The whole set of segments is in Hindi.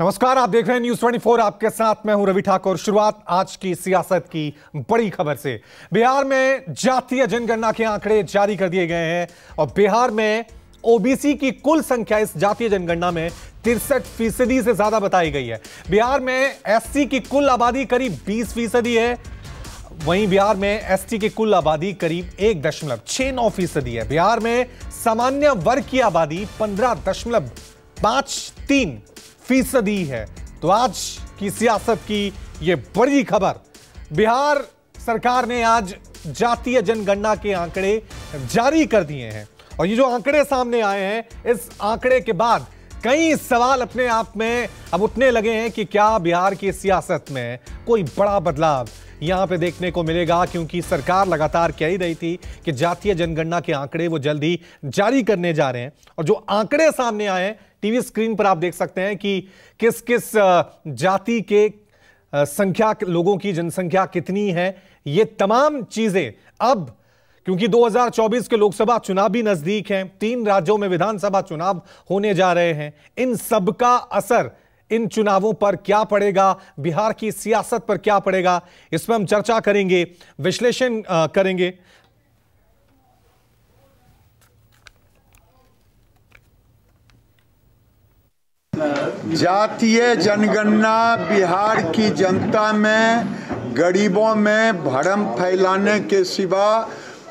नमस्कार आप देख रहे हैं न्यूज 24 आपके साथ मैं हूं रवि ठाकुर शुरुआत आज की सियासत की बड़ी खबर से बिहार में जातीय जनगणना के आंकड़े जारी कर दिए गए हैं और बिहार में ओबीसी की कुल संख्या इस जातीय जनगणना में तिरसठ फीसदी से ज्यादा बताई गई है बिहार में एससी की कुल आबादी करीब बीस फीसदी है वहीं बिहार में एसटी की कुल आबादी करीब एक दशमलव छह नौ फीसदी है बिहार में सामान्य वर्ग की आबादी पंद्रह दशमलव पांच तीन फीसदी है तो आज की सियासत की यह बड़ी खबर बिहार सरकार ने आज जातीय जनगणना के आंकड़े जारी कर दिए हैं और ये जो आंकड़े सामने आए हैं इस आंकड़े के बाद कई सवाल अपने आप में अब उठने लगे हैं कि क्या बिहार की सियासत में कोई बड़ा बदलाव यहां पे देखने को मिलेगा क्योंकि सरकार लगातार कह ही रही थी कि जातीय जनगणना के आंकड़े वो जल्द ही जारी करने जा रहे हैं और जो आंकड़े सामने आए हैं टीवी स्क्रीन पर आप देख सकते हैं कि किस किस जाति के संख्या लोगों की जनसंख्या कितनी है ये तमाम चीजें अब क्योंकि 2024 के लोकसभा चुनाव भी नजदीक हैं तीन राज्यों में विधानसभा चुनाव होने जा रहे हैं इन सब का असर इन चुनावों पर क्या पड़ेगा बिहार की सियासत पर क्या पड़ेगा इस पर हम चर्चा करेंगे विश्लेषण करेंगे जातीय जनगणना बिहार की जनता में गरीबों में भरम फैलाने के सिवा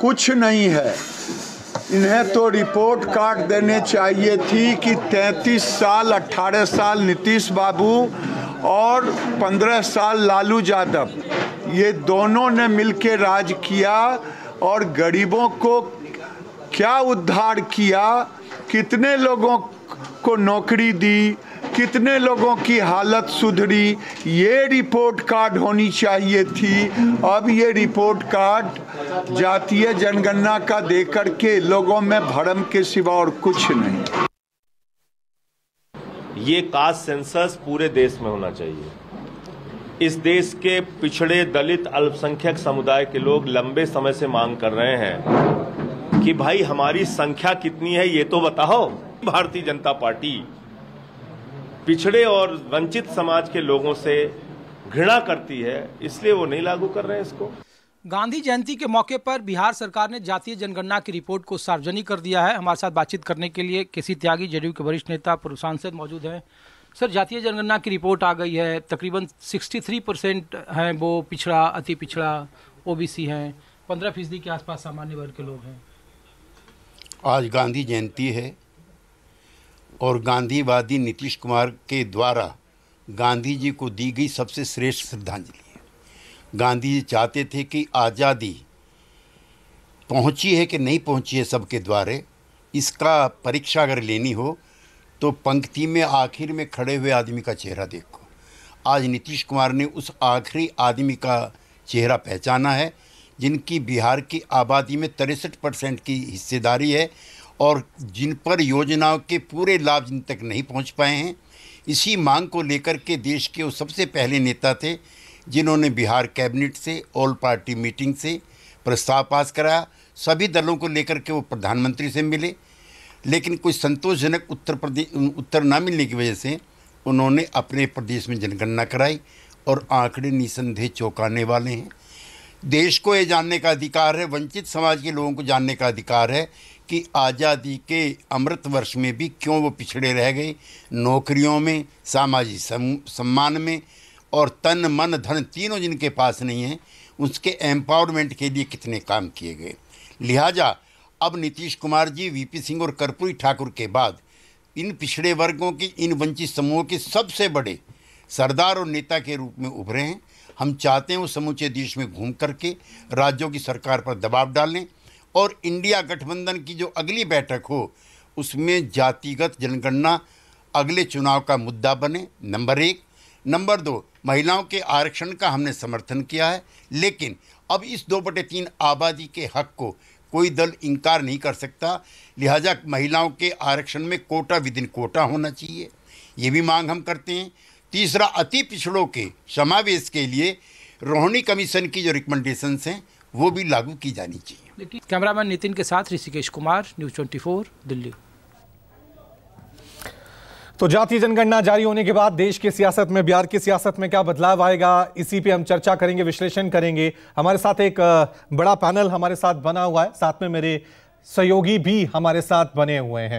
कुछ नहीं है इन्हें तो रिपोर्ट कार्ड देने चाहिए थी कि 33 साल 18 साल नीतीश बाबू और 15 साल लालू यादव ये दोनों ने मिलके राज किया और गरीबों को क्या उद्धार किया कितने लोगों को नौकरी दी कितने लोगों की हालत सुधरी ये रिपोर्ट कार्ड होनी चाहिए थी अब ये रिपोर्ट कार्ड जातीय जनगणना का देकर के लोगों में भ्रम के सिवा और कुछ नहीं ये कास्ट सेंसस पूरे देश में होना चाहिए इस देश के पिछड़े दलित अल्पसंख्यक समुदाय के लोग लंबे समय से मांग कर रहे हैं कि भाई हमारी संख्या कितनी है ये तो बताओ भारतीय जनता पार्टी पिछड़े और वंचित समाज के लोगों से घृणा करती है इसलिए वो नहीं लागू कर रहे हैं इसको गांधी जयंती के मौके पर बिहार सरकार ने जातीय जनगणना की रिपोर्ट को सार्वजनिक कर दिया है हमारे साथ बातचीत करने के लिए के सी त्यागी जेडीयू के वरिष्ठ नेता पूर्व सांसद मौजूद हैं सर जातीय जनगणना की रिपोर्ट आ गई है तकरीबन 63 परसेंट हैं वो पिछड़ा अति पिछड़ा ओबीसी हैं पंद्रह फीसदी के आसपास सामान्य वर्ग के लोग हैं आज गांधी जयंती है और गांधीवादी नीतीश कुमार के द्वारा गांधी जी को दी गई सबसे श्रेष्ठ श्रद्धांजलि है गांधी जी चाहते थे कि आज़ादी पहुंची है कि नहीं पहुंची है सबके द्वारे इसका परीक्षा अगर लेनी हो तो पंक्ति में आखिर में खड़े हुए आदमी का चेहरा देखो आज नीतीश कुमार ने उस आखिरी आदमी का चेहरा पहचाना है जिनकी बिहार की आबादी में तिरसठ परसेंट की हिस्सेदारी है और जिन पर योजनाओं के पूरे लाभ जिन तक नहीं पहुंच पाए हैं इसी मांग को लेकर के देश के वो सबसे पहले नेता थे जिन्होंने बिहार कैबिनेट से ऑल पार्टी मीटिंग से प्रस्ताव पास कराया सभी दलों को लेकर के वो प्रधानमंत्री से मिले लेकिन कोई संतोषजनक उत्तर प्रदेश उत्तर ना मिलने की वजह से उन्होंने अपने प्रदेश में जनगणना कराई और आंकड़े निसंदेह चौंकाने वाले हैं देश को ये जानने का अधिकार है वंचित समाज के लोगों को जानने का अधिकार है कि आज़ादी के अमृत वर्ष में भी क्यों वो पिछड़े रह गए नौकरियों में सामाजिक सम्मान में और तन मन धन तीनों जिनके पास नहीं है उसके एम्पावरमेंट के लिए कितने काम किए गए लिहाजा अब नीतीश कुमार जी वीपी सिंह और कर्पूरी ठाकुर के बाद इन पिछड़े वर्गों की इन वंचित समूहों के सबसे बड़े सरदार और नेता के रूप में उभरे हैं हम चाहते हैं वो समूचे देश में घूम करके राज्यों की सरकार पर दबाव डालें और इंडिया गठबंधन की जो अगली बैठक हो उसमें जातिगत जनगणना अगले चुनाव का मुद्दा बने नंबर एक नंबर दो महिलाओं के आरक्षण का हमने समर्थन किया है लेकिन अब इस दो बटे तीन आबादी के हक को कोई दल इनकार नहीं कर सकता लिहाजा महिलाओं के आरक्षण में कोटा विद इन कोटा होना चाहिए ये भी मांग हम करते हैं तीसरा अति पिछड़ों के समावेश के लिए रोहिणी कमीशन की जो रिकमेंडेशन हैं वो भी लागू की जानी चाहिए कैमरामैन नितिन के साथ ऋषिकेश कुमार न्यूज़ 24 दिल्ली तो जाति जनगणना जारी होने के बाद देश की सियासत में बिहार की सियासत में क्या बदलाव आएगा इसी पे हम चर्चा करेंगे विश्लेषण करेंगे हमारे साथ एक बड़ा पैनल हमारे साथ बना हुआ है साथ में मेरे सहयोगी भी हमारे साथ बने हुए हैं